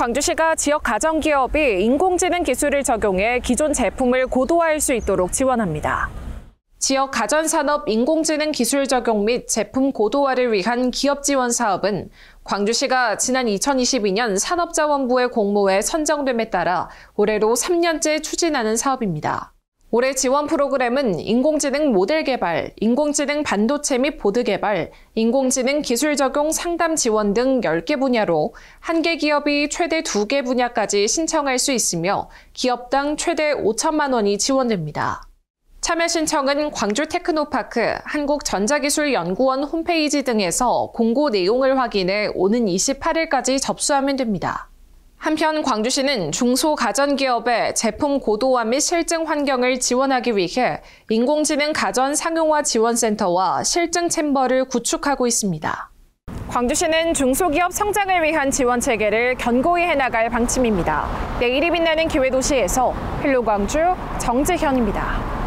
광주시가 지역 가정기업이 인공지능 기술을 적용해 기존 제품을 고도화할 수 있도록 지원합니다. 지역 가전산업 인공지능 기술 적용 및 제품 고도화를 위한 기업 지원 사업은 광주시가 지난 2022년 산업자원부의 공모에 선정됨에 따라 올해로 3년째 추진하는 사업입니다. 올해 지원 프로그램은 인공지능 모델 개발, 인공지능 반도체 및 보드 개발, 인공지능 기술 적용 상담 지원 등 10개 분야로 한 개 기업이 최대 2개 분야까지 신청할 수 있으며 기업당 최대 5천만 원이 지원됩니다. 참여 신청은 광주 테크노파크, 한국전자기술연구원 홈페이지 등에서 공고 내용을 확인해 오는 28일까지 접수하면 됩니다. 한편 광주시는 중소가전기업의 제품 고도화 및 실증 환경을 지원하기 위해 인공지능 가전 상용화 지원센터와 실증 챔버를 구축하고 있습니다. 광주시는 중소기업 성장을 위한 지원 체계를 견고히 해나갈 방침입니다. 내일이 빛나는 기회도시에서 힐로 광주 정재현입니다.